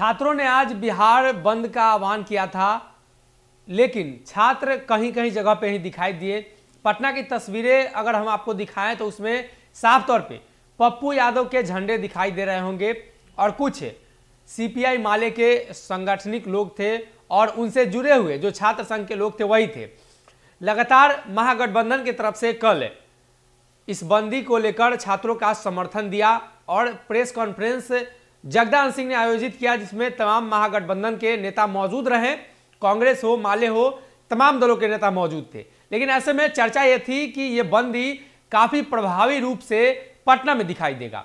छात्रों ने आज बिहार बंद का आह्वान किया था लेकिन छात्र कहीं कहीं जगह पे ही दिखाई दिए पटना की तस्वीरें अगर हम आपको दिखाएं तो उसमें साफ तौर पे पप्पू यादव के झंडे दिखाई दे रहे होंगे और कुछ सीपीआई माले के संगठनिक लोग थे और उनसे जुड़े हुए जो छात्र संघ के लोग थे वही थे लगातार महागठबंधन की तरफ से कल इस बंदी को लेकर छात्रों का समर्थन दिया और प्रेस कॉन्फ्रेंस जगदान सिंह ने आयोजित किया जिसमें तमाम महागठबंधन के नेता मौजूद रहे कांग्रेस हो माले हो तमाम दलों के नेता मौजूद थे लेकिन ऐसे में चर्चा ये थी कि यह बंदी काफ़ी प्रभावी रूप से पटना में दिखाई देगा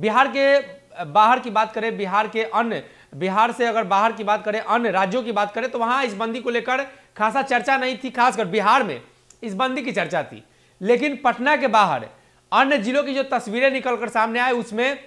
बिहार के बाहर की बात करें बिहार के अन्य बिहार से अगर बाहर की बात करें अन्य राज्यों की बात करें तो वहां इस बंदी को लेकर खासा चर्चा नहीं थी खासकर बिहार में इस बंदी की चर्चा थी लेकिन पटना के बाहर अन्य जिलों की जो तस्वीरें निकलकर सामने आए उसमें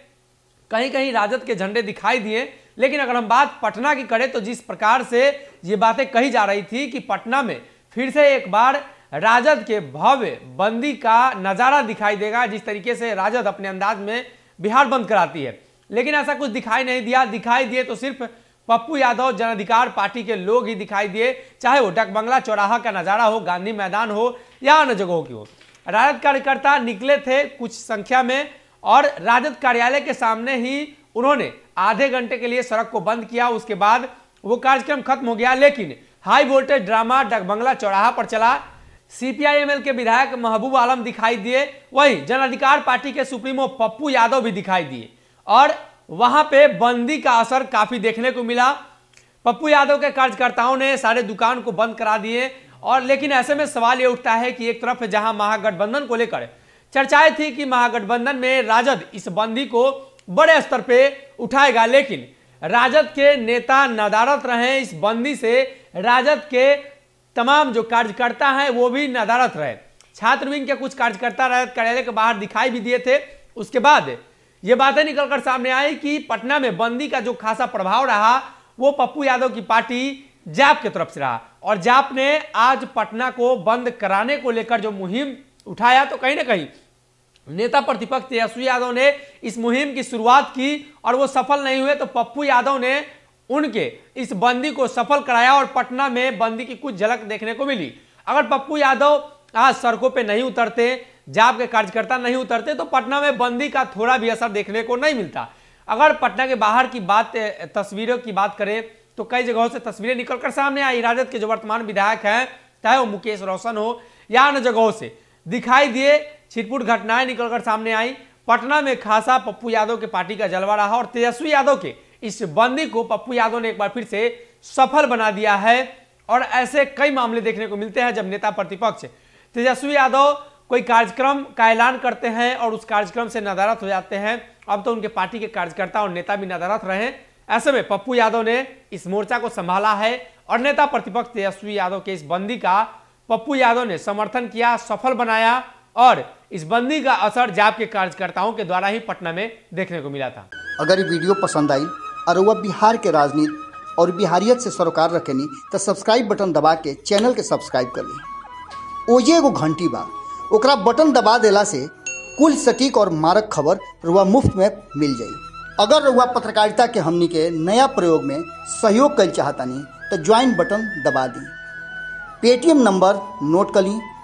कहीं कहीं राजद के झंडे दिखाई दिए लेकिन अगर हम बात पटना की करें तो जिस प्रकार से ये बातें कही जा रही थी कि पटना में फिर से एक बार राजद के भव्य बंदी का नज़ारा दिखाई देगा जिस तरीके से राजद अपने अंदाज में बिहार बंद कराती है लेकिन ऐसा कुछ दिखाई नहीं दिया दिखाई दिए तो सिर्फ पप्पू यादव जन अधिकार पार्टी के लोग ही दिखाई दिए चाहे वो डकबंगला चौराहा का नज़ारा हो गांधी मैदान हो या अन्य जगहों की हो राजद कार्यकर्ता निकले थे कुछ संख्या में और राजद कार्यालय के सामने ही उन्होंने आधे घंटे के लिए सड़क को बंद किया उसके बाद वो कार्यक्रम खत्म हो गया लेकिन हाई वोल्टेज ड्रामा डगबंगला चौराहा पर चला सीपीआईएमएल के विधायक महबूब आलम दिखाई दिए वहीं जन अधिकार पार्टी के सुप्रीमो पप्पू यादव भी दिखाई दिए और वहां पे बंदी का असर काफी देखने को मिला पप्पू यादव के कार्यकर्ताओं ने सारे दुकान को बंद करा दिए और लेकिन ऐसे में सवाल ये उठता है कि एक तरफ जहां महागठबंधन को लेकर चर्चाएं थी कि महागठबंधन में राजद इस बंदी को बड़े स्तर पे उठाएगा लेकिन राजद के नेता नदारत रहे इस बंदी से राजद के तमाम जो कार्यकर्ता हैं वो भी नदारत रहे छात्र विंग के कुछ कार्यकर्ता राजद कार्यालय के बाहर दिखाई भी दिए थे उसके बाद ये बातें निकलकर सामने आई कि पटना में बंदी का जो खासा प्रभाव रहा वो पप्पू यादव की पार्टी जाप की तरफ से रहा और जाप ने आज पटना को बंद कराने को लेकर जो मुहिम उठाया तो कहीं ना कहीं नेता प्रतिपक्ष तेजस्वी यादव ने इस मुहिम की शुरुआत की और वो सफल नहीं हुए तो पप्पू यादव ने उनके इस बंदी को सफल कराया और पटना में बंदी की कुछ झलक देखने को मिली अगर पप्पू यादव आज सड़कों पे नहीं उतरते जाप के कार्यकर्ता नहीं उतरते तो पटना में बंदी का थोड़ा भी असर देखने को नहीं मिलता अगर पटना के बाहर की बात तस्वीरों की बात करें तो कई जगहों से तस्वीरें निकलकर सामने आई राजद के जो वर्तमान विधायक हैं चाहे वो मुकेश रोशन हो या अन्य जगहों से दिखाई दिए छिटपुट घटनाएं निकलकर सामने आई पटना में खासा पप्पू यादव के पार्टी का जलवा रहा और तेजस्वी यादव के इस बंदी को पप्पू यादव ने एक बार फिर से सफल बना दिया है और ऐसे कई मामले देखने को मिलते हैं जब नेता प्रतिपक्ष तेजस्वी यादव कोई कार्यक्रम का ऐलान करते हैं और उस कार्यक्रम से नदारत हो जाते हैं अब तो उनके पार्टी के कार्यकर्ता और नेता भी नदारत रहे ऐसे में पप्पू यादव ने इस मोर्चा को संभाला है और नेता प्रतिपक्ष तेजस्वी यादव के इस बंदी का पप्पू यादव ने समर्थन किया सफल बनाया और इस बंदी का असर जाप के कार्यकर्ताओं के द्वारा ही पटना में देखने को मिला था अगर ये वीडियो पसंद आई और वह बिहार के राजनीति और बिहारियत से सरोकार रखे नहीं तो सब्सक्राइब बटन दबा के चैनल के सब्सक्राइब कर ली ओजे एगो घंटी बा ओकरा बटन दबा देला से कुल सटीक और मारक खबर रुआ मुफ्त में मिल जाए अगर रुआ पत्रकारिता के हमनी के नया प्रयोग में सहयोग कर चाहतनी तो ज्वाइन बटन दबा दी पेटीएम नंबर नोट कर ली